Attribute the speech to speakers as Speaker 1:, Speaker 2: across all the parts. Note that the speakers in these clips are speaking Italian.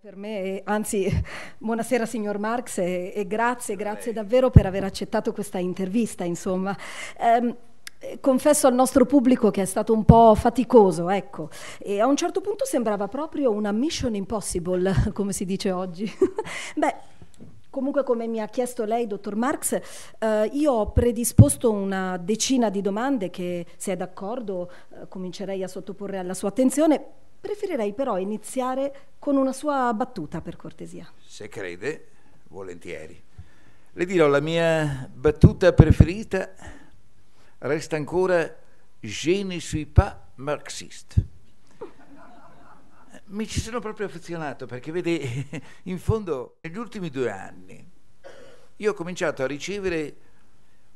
Speaker 1: per me, anzi, buonasera signor Marx e, e grazie, grazie davvero per aver accettato questa intervista, insomma. Um, Confesso al nostro pubblico che è stato un po' faticoso, ecco, e a un certo punto sembrava proprio una mission impossible, come si dice oggi. Beh, Comunque, come mi ha chiesto lei, dottor Marx, eh, io ho predisposto una decina di domande che, se è d'accordo, eh, comincerei a sottoporre alla sua attenzione Preferirei però iniziare con una sua battuta, per cortesia.
Speaker 2: Se crede, volentieri. Le dirò, la mia battuta preferita resta ancora Je ne suis pas marxiste mi ci sono proprio affezionato perché vede, in fondo negli ultimi due anni io ho cominciato a ricevere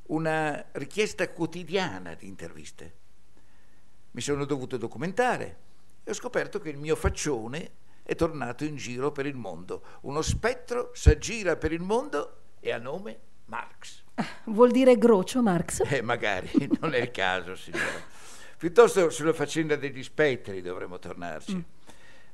Speaker 2: una richiesta quotidiana di interviste. Mi sono dovuto documentare, e ho scoperto che il mio faccione è tornato in giro per il mondo. Uno spettro si aggira per il mondo e ha nome Marx.
Speaker 1: vuol dire grocio Marx?
Speaker 2: Eh, magari, non è il caso, signora. Piuttosto sulla faccenda degli spettri dovremmo tornarci. Mm.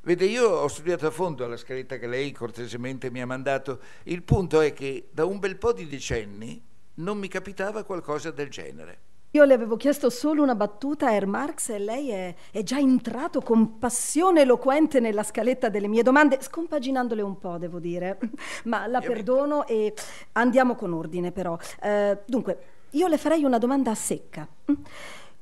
Speaker 2: Vede, io ho studiato a fondo la scaletta che lei cortesemente mi ha mandato. Il punto è che da un bel po' di decenni non mi capitava qualcosa del genere.
Speaker 1: Io le avevo chiesto solo una battuta a Herr Marx e lei è, è, già entrato con passione eloquente nella scaletta delle mie domande, scompaginandole un po', devo dire. Ma la perdono e andiamo con ordine, però. Eh, dunque, io le farei una domanda secca.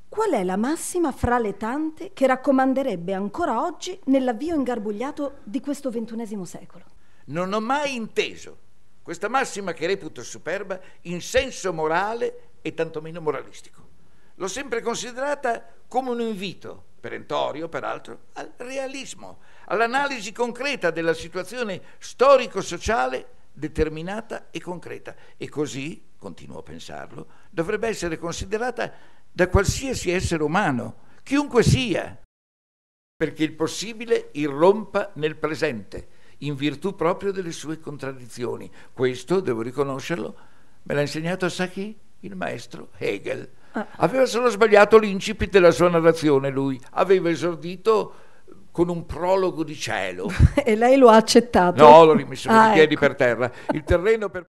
Speaker 1: Qual è la massima fra le tante che raccomanderebbe ancora oggi nell'avvio ingarbugliato di questo ventunesimo secolo?
Speaker 2: Non ho mai inteso questa massima che reputo superba in senso morale e tantomeno moralistico. L'ho sempre considerata come un invito, perentorio peraltro, al realismo, all'analisi concreta della situazione storico-sociale determinata e concreta. E così, continuo a pensarlo, dovrebbe essere considerata da qualsiasi essere umano, chiunque sia, perché il possibile irrompa nel presente in virtù proprio delle sue contraddizioni. Questo, devo riconoscerlo, me l'ha insegnato sa chi? Il maestro Hegel. Ah. Aveva solo sbagliato l'incipit della sua narrazione lui, aveva esordito con un prologo di cielo.
Speaker 1: e lei lo ha accettato? No, l'ho rimesso ah, i piedi
Speaker 2: ecco. per terra. Il terreno per...